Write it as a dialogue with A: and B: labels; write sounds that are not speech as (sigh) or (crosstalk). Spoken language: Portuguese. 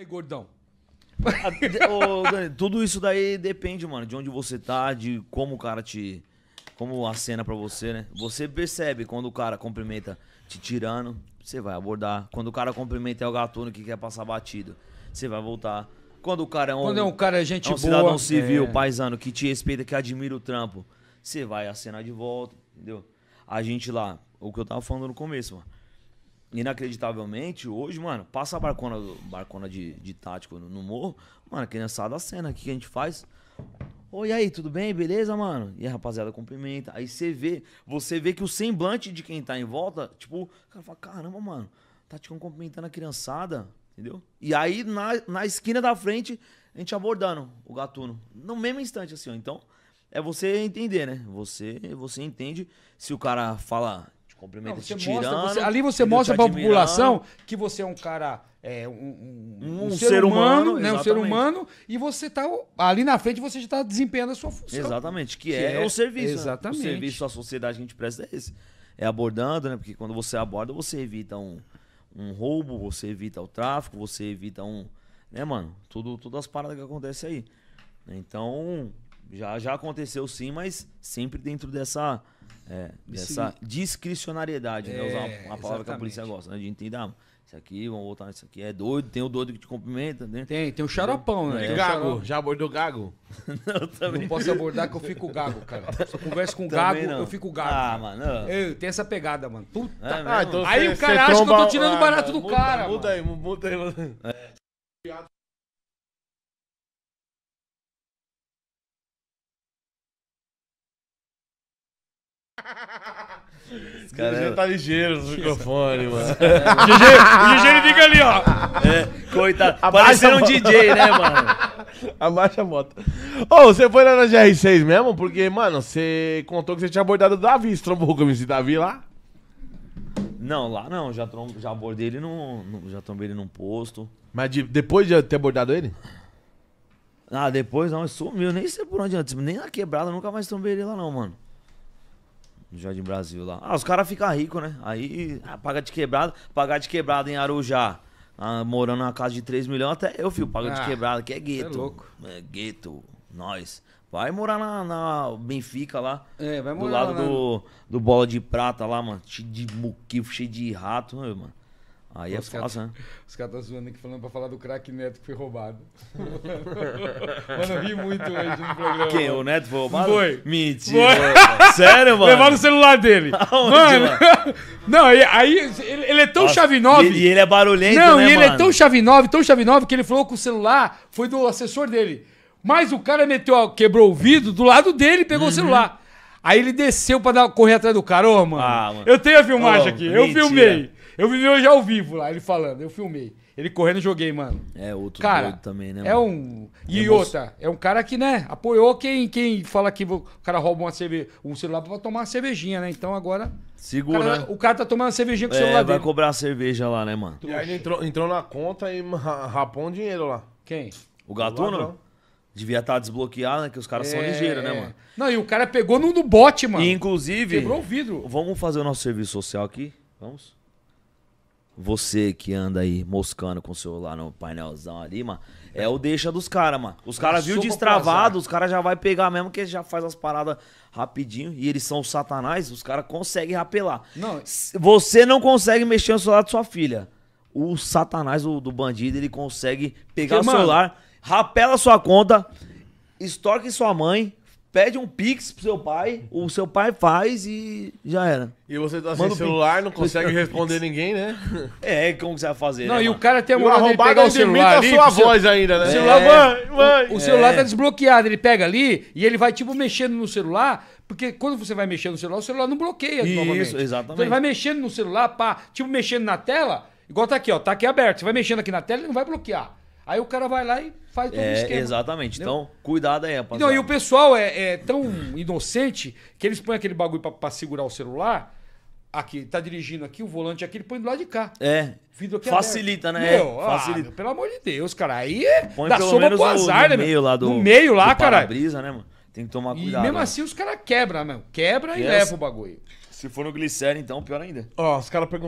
A: aí, gordão?
B: Ô, Dani, tudo isso daí depende, mano, de onde você tá, de como o cara te. Como a cena pra você, né? Você percebe quando o cara cumprimenta te tirando, você vai abordar. Quando o cara cumprimenta é o gatuno que quer passar batido, você vai voltar. Quando o cara é um. Quando é um cara é gente é um boa, cidadão civil, é... paisano, que te respeita, que admira o trampo, você vai acenar de volta, entendeu? A gente lá, o que eu tava falando no começo, mano inacreditavelmente, hoje, mano, passa a barcona, barcona de, de tático no, no morro, mano, criançada cena, o que, que a gente faz? Oi, aí, tudo bem? Beleza, mano? E a rapaziada cumprimenta. Aí você vê, você vê que o semblante de quem tá em volta, tipo, o cara fala, caramba, mano, tá te cumprimentando a criançada, entendeu? E aí, na, na esquina da frente, a gente abordando o gatuno. No mesmo instante, assim, ó. Então, é você entender, né? Você, você entende se o cara fala Cumprimenta você mostra, você, ali você mostra tá para a população
A: que você é um cara, é, um, um, um ser, ser, humano, humano né, um ser humano, e você está ali na frente você já está desempenhando a sua função. Exatamente, que, que é, é, o serviço. Exatamente. Né? O serviço
B: à sociedade que a gente presta é esse. É abordando, né? Porque quando você aborda, você evita um, um roubo, você evita o tráfico, você evita um. Né, mano? Tudo, tudo as paradas que acontecem aí. Então, já, já aconteceu sim, mas sempre dentro dessa é, dessa discricionariedade, né? é, né? Usar uma, uma palavra que a polícia gosta, né? De entender, ah, isso aqui, vamos voltar nisso aqui. É doido, tem o doido que te cumprimenta, né? Tem, tem o xaropão, né? É. Gago, já abordou gago?
A: (laughs) não, também. Não posso abordar que eu fico gago, cara. (laughs) Se eu converso com gago, não. eu fico gago. Ah, mano. Eu, tem essa pegada, mano. Puta. É ah, então aí cê, o cara acha que eu tô tirando o barato ah, do muda, cara. Muda mano. aí,
B: muda aí. Muda aí.
A: É. Os caras é já tá
B: ligeiro no (laughs) microfone, mano. É, (laughs) o, DJ, o ele fica ali, ó. É, coitado. Parecendo um DJ, né, mano? (laughs) Abaixa a moto. Ô, oh, você foi lá na GR6 mesmo? Porque, mano, você contou que você tinha abordado o Davi. Você trombou com esse Davi lá? Não, lá não. Já, trom... já abordei ele no... Já trombei ele num posto. Mas de... depois de ter abordado ele? Ah, depois não. sumiu. Nem sei por onde. Nem na quebrada. Nunca mais trombei ele lá, não, mano. No Jardim Brasil lá. Ah, os caras ficam ricos, né? Aí ah, paga de quebrado. Pagar de quebrado em Arujá. Ah, morando numa casa de 3 milhões, até eu, filho, paga ah, de quebrado, que é gueto. É louco. É gueto, nós. Vai morar na,
A: na Benfica lá. É, vai morar Do lado lá,
B: do, né? do Bola de Prata lá, mano. Cheio de muquifo, cheio de rato, meu, né, mano. Aí é os é fácil, né?
A: Os caras estão tá zoando aqui falando pra falar do craque Neto que foi roubado. (laughs) mano, eu ri muito hoje no programa. Quem? O Neto foi roubado? Foi. Mentira. Foi. (laughs) Sério, mano? Levaram o celular dele. (laughs) Aonde, mano? mano? Não, aí, aí ele, ele, é tão Nossa, chavinove. E, e ele é barulhento, Não, né, e ele é tão chave chavinove, tão chave chavinove, que ele falou que o celular foi do assessor dele. Mas o cara meteu, quebrou o vidro do lado dele e pegou uhum. o celular. Aí ele desceu pra dar, correr atrás do cara. Ô, mano, ah, mano, eu tenho a filmagem oh, aqui, mentira. eu filmei. Eu vi hoje ao vivo lá, ele falando, eu filmei. Ele correndo, joguei, mano. É, outro cara, também, né? É um. É e outra, é um cara que, né, apoiou quem, quem fala que o cara rouba uma cerve... um celular pra tomar uma cervejinha, né? Então agora. Segura. O cara, né? o cara tá tomando uma cervejinha com é, o celular vai dele. Vai
B: cobrar a cerveja lá, né, mano?
A: E aí ele entrou, entrou na conta e (laughs) rapou um dinheiro lá. Quem? O gatuno?
B: Devia estar tá desbloqueado, né? Que os caras é... são ligeiros, né, mano?
A: Não, e o cara pegou no, no bote, mano. E, inclusive. Quebrou o
B: vidro. Vamos fazer o nosso serviço social aqui? Vamos? você que anda aí moscando com o celular no painelzão ali, mano, é o deixa dos caras, mano. Os caras viu destravado, os caras já vai pegar mesmo, que já faz as paradas rapidinho. E eles são satanás, os caras conseguem rapelar. Não. Você não consegue mexer no celular de sua filha. O satanás o, do bandido, ele consegue pegar o mano, celular, rapela sua conta, estorque sua mãe Pede um pix pro seu pai, o seu pai faz e já era. E você tá Manda sem celular, não consegue responder (laughs) ninguém, né? É, como que você vai fazer? Não, né, e mano? o cara tem a moral de pegar o celular ali. sua voz seu... ainda, né? O celular, é. mãe, mãe. O, o é. celular é. tá
A: desbloqueado, ele pega ali e ele vai tipo mexendo no celular, porque quando você vai mexendo no celular, o celular não bloqueia Isso, novamente. Isso, exatamente. Então ele vai mexendo no celular, pá, tipo mexendo na tela, igual tá aqui, ó, tá aqui aberto. Você vai mexendo aqui na tela, ele não vai bloquear. Aí o cara vai lá e faz todo é, esquema. Exatamente. Entendeu?
B: Então, cuidado aí, rapaziada. Então, e
A: o pessoal é, é tão inocente que eles põem aquele bagulho para segurar o celular. Aqui, tá dirigindo aqui, o volante aqui, ele põe do lado de cá. É. Facilita, aberto. né? Meu, ah, Facilita. Ah, pelo amor de Deus, cara. Aí é põe dá soma pro azar, no, né? meio lá do. No meio lá, cara.
B: brisa, né, mano? Tem que tomar cuidado. E mesmo né? assim,
A: os caras quebram, mano. Quebra e, e leva o
B: bagulho. Se for no glicério, então, pior ainda.
A: Ó, os caras perguntam.